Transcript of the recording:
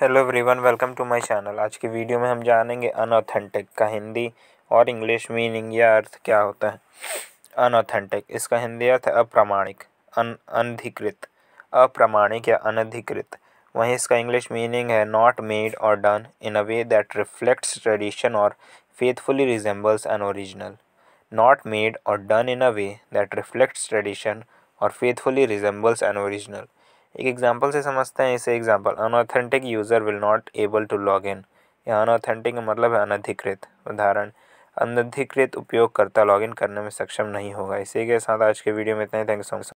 hello everyone welcome to my channel आज की video में हम जानेंगे अनऑथेंटिक का हिंदी और इंग्लिश मीनिंग या अर्थ क्या होता है अनऑथेंटिक इसका हिंदी अर्थ है अप्रामाणिक अन अनधिकृत अप्रामाणिक या अनधिकृत वहीं इसका इंग्लिश मीनिंग है not made or done in a way that reflects tradition or faithfully resembles an original not made or done in a way that reflects tradition or faithfully resembles an original एक example से समझते हैं इसे example unauthentic user will not able to log in यहाँ unauthentic का मतलब है अनधिकृत उदाहरण अनधिकृत उपयोगकर्ता लॉग इन करने में सक्षम नहीं होगा इसी के साथ आज के वीडियो में इतना ही थैंक यू सो मच